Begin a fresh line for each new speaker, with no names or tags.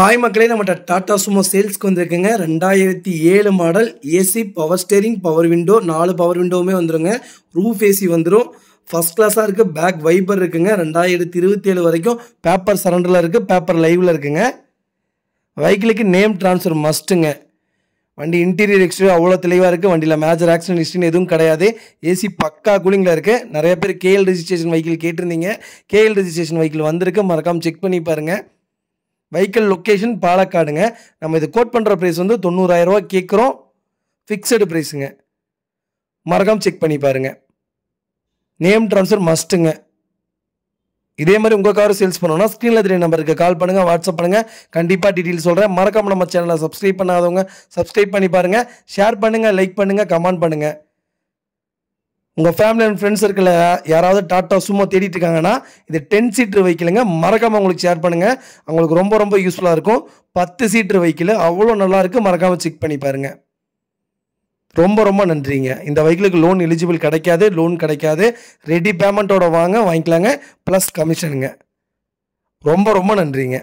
hi மக்களே நம்மகிட்ட Tata Sumo சேல்ஸ்க்கு வந்திருக்குங்க ரெண்டாயிரத்தி ஏழு model AC power steering power window நாலு பவர் விண்டோவுமே வந்துடுங்க ரூஃப் ஏசி வந்துடும் ஃபஸ்ட் கிளாஸாக இருக்குது பேக் வைப்பர் இருக்குங்க ரெண்டாயிரத்தி இருபத்தி ஏழு வரைக்கும் பேப்பர் சரண்டரில் இருக்குது பேப்பர் லைவில் இருக்குங்க வெஹிக்கிளுக்கு நேம் ட்ரான்ஸ்ஃபர் மஸ்ட்டுங்க வண்டி இன்டீரியர் எக்ஸ்டீரியர் அவ்வளோ தெளிவாக இருக்குது வண்டியில் மேஜர் ஆக்சிடென்ட் ஹிஸ்ட்ரின்னு எதுவும் கிடையாது ஏசி பக்கா கூலிங்கில் இருக்குது நிறைய பேர் கேஎல் ரிஜிஸ்ட்ரேஷன் வெஹிக்கிள் கேட்டிருந்தீங்க கேஎல் ரிஜிஸ்ட்ரேஷன் வெஹிக்கிள் வந்திருக்கு மறக்காமல் செக் பண்ணி பாருங்கள் வெஹிக்கிள் லொக்கேஷன் பாலக்காடுங்க நம்ம இது கோட் பண்ணுற ப்ரைஸ் வந்து தொண்ணூறாயிரரூவா கேட்குறோம் ஃபிக்ஸடு ப்ரைஸுங்க மறக்காம செக் பண்ணி பாருங்கள் நேம் ட்ரான்ஸ்ஃபர் மஸ்ட்டுங்க இதே மாதிரி உங்கள் காரை சேல்ஸ் பண்ணணும்னா ஸ்க்ரீனில் தெரிய நம்பருக்கு கால் பண்ணுங்கள் வாட்ஸ்அப் பண்ணுங்கள் கண்டிப்பாக டீட்டெயில் சொல்கிறேன் மறக்காமல் நம்ம சேனலை சப்ஸ்கிரைப் பண்ணாதவங்க சப்ஸ்கிரைப் பண்ணி பாருங்கள் ஷேர் பண்ணுங்கள் லைக் பண்ணுங்கள் கமெண்ட் பண்ணுங்கள் உங்கள் ஃபேமிலி அண்ட் ஃப்ரெண்ட்ஸ் இருக்கல யாராவது டாட்டா சும்மா தேடிட்டு இருக்காங்கன்னா இது டென் சீட்ரு வைக்கலுங்க மறக்காமல் அவங்களுக்கு ஷேர் பண்ணுங்கள் அவங்களுக்கு ரொம்ப ரொம்ப யூஸ்ஃபுல்லாக இருக்கும் பத்து சீட்ரு வைக்கல அவ்வளோ நல்லாயிருக்கு மறக்காமல் செக் பண்ணி பாருங்கள் ரொம்ப ரொம்ப நன்றிங்க இந்த வைக்கிலுக்கு லோன் எலிஜிபிள் கிடைக்காது லோன் கிடைக்காது ரெடி பேமெண்ட்டோட வாங்க வாங்கிக்கலாங்க ப்ளஸ் கமிஷனுங்க ரொம்ப ரொம்ப நன்றிங்க